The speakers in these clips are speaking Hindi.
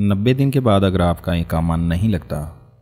नब्बे दिन के बाद अगर आपका इकामा नहीं लगता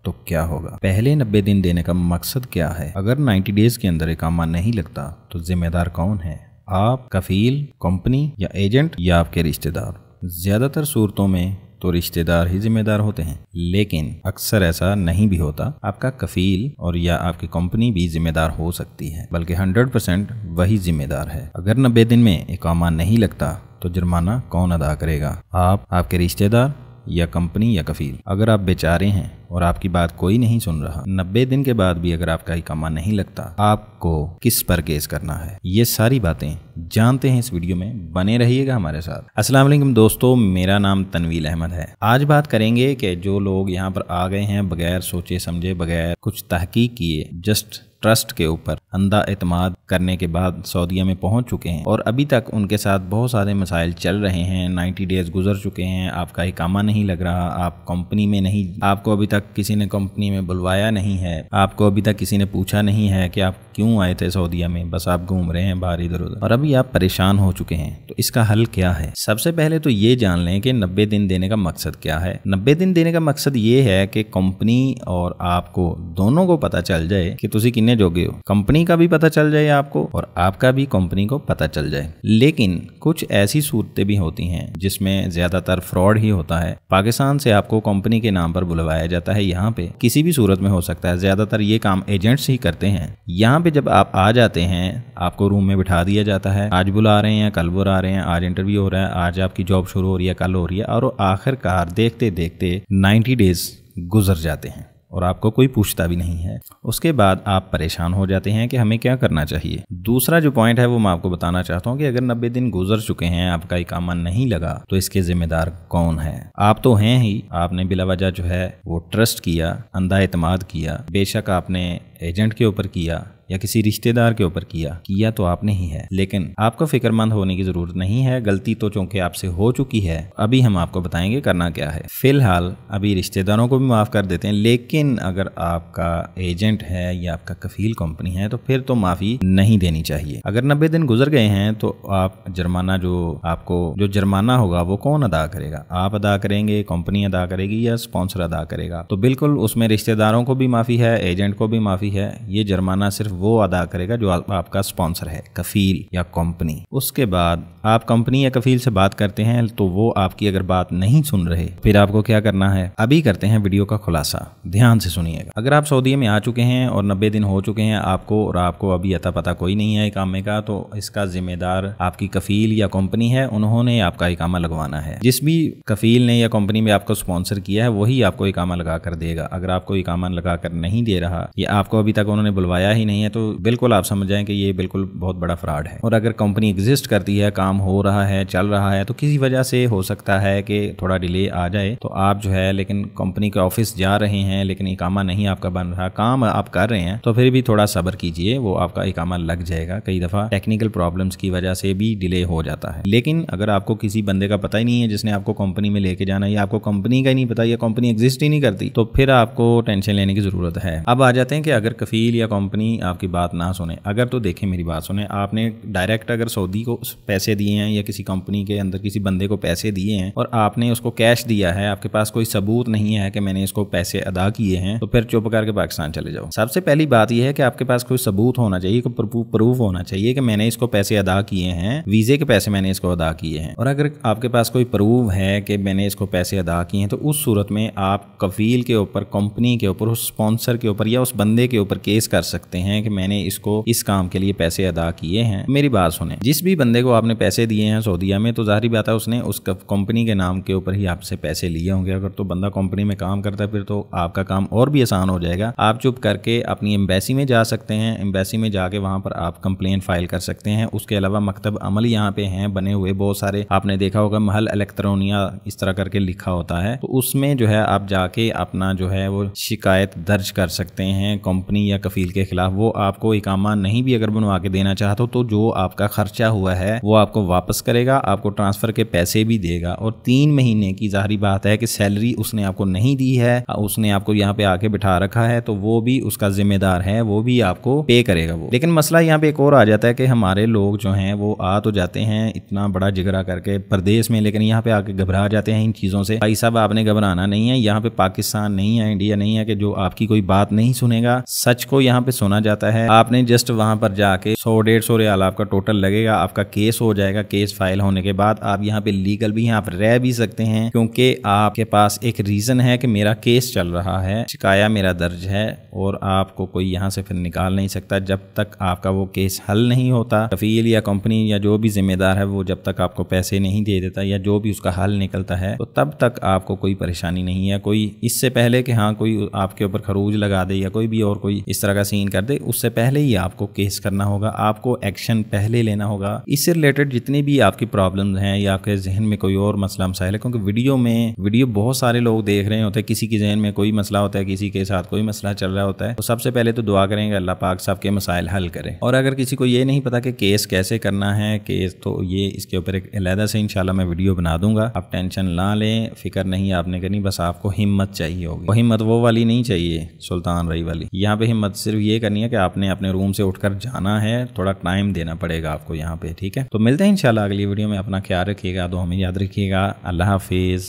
तो क्या होगा पहले नब्बे दिन देने का मकसद क्या है अगर नाइन्टी डेज के अंदर इकामा नहीं लगता तो जिम्मेदार कौन है आप कफील कंपनी या एजेंट या आपके रिश्तेदार ज्यादातर सूरतों में तो रिश्तेदार ही जिम्मेदार होते हैं लेकिन अक्सर ऐसा नहीं भी होता आपका कफील और या आपकी कंपनी भी जिम्मेदार हो सकती है बल्कि 100 परसेंट वही जिम्मेदार है अगर 90 दिन में एक नहीं लगता तो जुर्माना कौन अदा करेगा आप आपके रिश्तेदार या कंपनी या कफील अगर आप बेचारे हैं और आपकी बात कोई नहीं सुन रहा नब्बे दिन के बाद भी अगर आपका इकामा नहीं लगता आपको किस पर केस करना है ये सारी बातें जानते हैं इस वीडियो में बने रहिएगा हमारे साथ अस्सलाम वालेकुम दोस्तों मेरा नाम तनवील अहमद है आज बात करेंगे कि जो लोग यहाँ पर आ गए हैं बगैर सोचे समझे बगैर कुछ तहकीक किए जस्ट ट्रस्ट के ऊपर अंधा अतमाद करने के बाद सऊदीया में पहुंच चुके हैं और अभी तक उनके साथ बहुत सारे मसाइल चल रहे हैं नाइन्टी डेज गुजर चुके हैं आपका इकामा नहीं लग रहा आप कंपनी में नहीं आपको अभी तक किसी ने कंपनी में बुलवाया नहीं है आपको अभी तक किसी ने पूछा नहीं है कि आप क्यों आए थे सऊदीया में बस आप घूम रहे हैं बाहर इधर उधर और अभी आप परेशान हो चुके हैं तो इसका हल क्या है सबसे पहले तो ये जान लें कि नब्बे दिन देने का मकसद क्या है नब्बे दिन देने का मकसद ये है कि कंपनी और आपको दोनों को पता चल जाए कि तुम किन्ने सीखने जोगे हो कंपनी का भी पता चल जाए आपको और आपका भी कंपनी को पता चल जाए लेकिन कुछ ऐसी सूरतें भी होती हैं जिसमें ज्यादातर फ्रॉड ही होता है पाकिस्तान से आपको कंपनी के नाम पर बुलवाया जाता है यहाँ पे किसी भी सूरत में हो सकता है ज्यादातर ये काम एजेंट्स ही करते हैं यहाँ पे जब आप आ जाते हैं आपको रूम में बिठा दिया जाता है आज बुला रहे हैं कल बुला रहे हैं आज इंटरव्यू हो रहा है आज आपकी जॉब शुरू हो रही है कल हो रही है और आखिरकार देखते देखते नाइन्टी डेज गुजर जाते हैं और आपको कोई पूछता भी नहीं है उसके बाद आप परेशान हो जाते हैं कि हमें क्या करना चाहिए दूसरा जो पॉइंट है वो मैं आपको बताना चाहता हूँ कि अगर नब्बे दिन गुजर चुके हैं आपका काम नहीं लगा तो इसके जिम्मेदार कौन है आप तो हैं ही आपने बिलावजा जो है वो ट्रस्ट किया अंधा एतमाद किया बेशक आपने एजेंट के ऊपर किया या किसी रिश्तेदार के ऊपर किया किया तो आपने ही है लेकिन आपको फिक्रमंद होने की जरूरत नहीं है गलती तो चूंकि आपसे हो चुकी है अभी हम आपको बताएंगे करना क्या है फिलहाल अभी रिश्तेदारों को भी माफ़ कर देते हैं लेकिन अगर आपका एजेंट है या आपका कफील कंपनी है तो फिर तो माफ़ी नहीं देनी चाहिए अगर नब्बे दिन गुजर गए हैं तो आप जुर्माना जो आपको जो जुर्माना होगा वो कौन अदा करेगा आप अदा करेंगे कंपनी अदा करेगी या स्पॉन्सर अदा करेगा तो बिल्कुल उसमें रिश्तेदारों को भी माफ़ी है एजेंट को भी माफ़ी माफी है ये जुर्माना सिर्फ वो अदा करेगा जो आप, आपका स्पॉन्सर है कफील या कंपनी उसके बाद आप कंपनी या कफील से बात करते हैं तो वो आपकी अगर बात नहीं सुन रहे फिर आपको क्या करना है अभी करते हैं वीडियो का खुलासा ध्यान से सुनिएगा अगर आप सऊदी में आ चुके हैं और नब्बे दिन हो चुके हैं आपको और आपको अभी अता पता कोई नहीं है इकामे का तो इसका जिम्मेदार आपकी कफील या कंपनी है उन्होंने आपका इकामा लगवाना है जिस भी कफील ने या कंपनी में आपको स्पॉन्सर किया है वही आपको इकामा लगा कर देगा अगर आपको इकामा लगा कर नहीं दे रहा या आपको अभी तक उन्होंने बुलवाया ही नहीं है तो बिल्कुल आप समझ जाएं कि ये बिल्कुल बहुत बड़ा फ्रॉड है और अगर कंपनी एग्जिस्ट करती है काम हो रहा है चल रहा है तो किसी वजह से हो सकता है कि थोड़ा डिले आ जाए तो आप जो है लेकिन कंपनी के ऑफिस जा रहे हैं लेकिन इकामा नहीं आपका बन रहा काम आप कर रहे हैं तो फिर भी थोड़ा सब्र कीजिए वो आपका इकामा लग जाएगा कई दफ़ा टेक्निकल प्रॉब्लम्स की वजह से भी डिले हो जाता है लेकिन अगर आपको किसी बंदे का पता ही नहीं है जिसने आपको कंपनी में लेके जाना या आपको कंपनी का ही नहीं पता या कंपनी एग्जिस्ट ही नहीं करती तो फिर आपको टेंशन लेने की ज़रूरत है अब आ जाते हैं कि अगर अगर कफ़ील या कंपनी आपकी बात ना सुने अगर तो देखें मेरी बात सुने आपने डायरेक्ट अगर सऊदी को पैसे दिए हैं या किसी कंपनी के अंदर किसी बंदे को पैसे दिए हैं और आपने उसको कैश दिया है आपके पास कोई सबूत नहीं है कि मैंने इसको पैसे अदा किए हैं तो फिर चुप करके पाकिस्तान चले जाओ सबसे पहली बात यह है कि आपके पास कोई सबूत होना चाहिए प्रूफ होना चाहिए कि मैंने इसको पैसे अदा किए हैं वीज़े के पैसे मैंने इसको अदा किए हैं और अगर आपके पास कोई प्रूफ है कि मैंने इसको पैसे अदा किए हैं तो उस सूरत में आप कफील के ऊपर कंपनी के ऊपर उस स्पॉन्सर के ऊपर या उस बंदे के ऊपर केस कर सकते हैं कि मैंने इसको इस काम के लिए पैसे अदा किए हैं मेरी बात सुने जिस भी बंदे को आपने पैसे दिए हैं सऊदीया में तो जाहिर बात है उसने उस कंपनी के नाम के ऊपर ही आपसे पैसे लिए होंगे अगर तो बंदा कंपनी में काम करता है फिर तो आपका काम और भी आसान हो जाएगा आप चुप करके अपनी एम्बेसी में जा सकते हैं एम्बेसी में जाके वहां पर आप कंप्लेन फाइल कर सकते हैं उसके अलावा मकतब अमल यहाँ पे हैं बने हुए बहुत सारे आपने देखा होगा महल इलेक्ट्रोनिया इस तरह करके लिखा होता है तो उसमें जो है आप जाके अपना जो है वो शिकायत दर्ज कर सकते हैं कंपनी या कफील के खिलाफ वो आपको इकामा नहीं भी अगर बनवा के देना चाहते हो तो जो आपका खर्चा हुआ है वो आपको वापस करेगा आपको ट्रांसफर के पैसे भी देगा और तीन महीने की जाहरी बात है कि सैलरी उसने आपको नहीं दी है उसने आपको यहाँ पे आके बिठा रखा है तो वो भी उसका जिम्मेदार है वो भी आपको पे करेगा वो लेकिन मसला यहाँ पे एक और आ जाता है कि हमारे लोग जो हैं वो आ तो जाते हैं इतना बड़ा जिगरा करके प्रदेश में लेकिन यहाँ पे आके घबरा जाते हैं इन चीज़ों से भाई साहब आपने घबराना नहीं है यहाँ पे पाकिस्तान नहीं है इंडिया नहीं है कि जो आपकी कोई बात नहीं सुनेगा सच को यहाँ पे सुना जाता है आपने जस्ट वहाँ पर जाके सौ डेढ़ सौ रियाल आपका टोटल लगेगा आपका केस हो जाएगा केस फाइल होने के बाद आप यहाँ पे लीगल भी हैं आप रह भी सकते हैं क्योंकि आपके पास एक रीज़न है कि मेरा केस चल रहा है शिकाया मेरा दर्ज है और आपको कोई यहाँ से फिर निकाल नहीं सकता जब तक आपका वो केस हल नहीं होता कफील या कंपनी या जो भी जिम्मेदार है वो जब तक आपको पैसे नहीं दे देता या जो भी उसका हल निकलता है तो तब तक आपको कोई परेशानी नहीं है कोई इससे पहले कि हाँ कोई आपके ऊपर खरूज लगा दे या कोई भी और कोई इस तरह का सीन कर दे उससे पहले ही आपको केस करना होगा आपको एक्शन पहले लेना होगा इससे रिलेटेड जितनी भी आपकी प्रॉब्लम है या आपके जहन में कोई और मसला मसाइल है क्योंकि वीडियो में वीडियो बहुत सारे लोग देख रहे होते हैं किसी के जहन में कोई मसला होता है किसी के साथ कोई मसला चल रहा होता है तो सबसे पहले तो दुआ करेंगे अल्लाह पाक साहब के मसाइल हल करें और अगर किसी को ये नहीं पता कि केस कैसे करना है केस तो ये इसके ऊपर एक अलहदा से इंशाल्लाह मैं वीडियो बना दूंगा आप टेंशन ना लें फिक्र नहीं आपने करनी बस आपको हिम्मत चाहिए होगी हिम्मत वो वाली नहीं चाहिए सुल्तान रही वाली यहाँ पे हिम्मत सिर्फ ये करनी है कि आपने अपने रूम से उठकर जाना है थोड़ा टाइम देना पड़ेगा आपको यहाँ पे ठीक है तो मिलते हैं इंशाल्लाह अगली वीडियो में अपना ख्याल रखिएगा तो हमें याद रखिएगा अल्लाह हाफिज़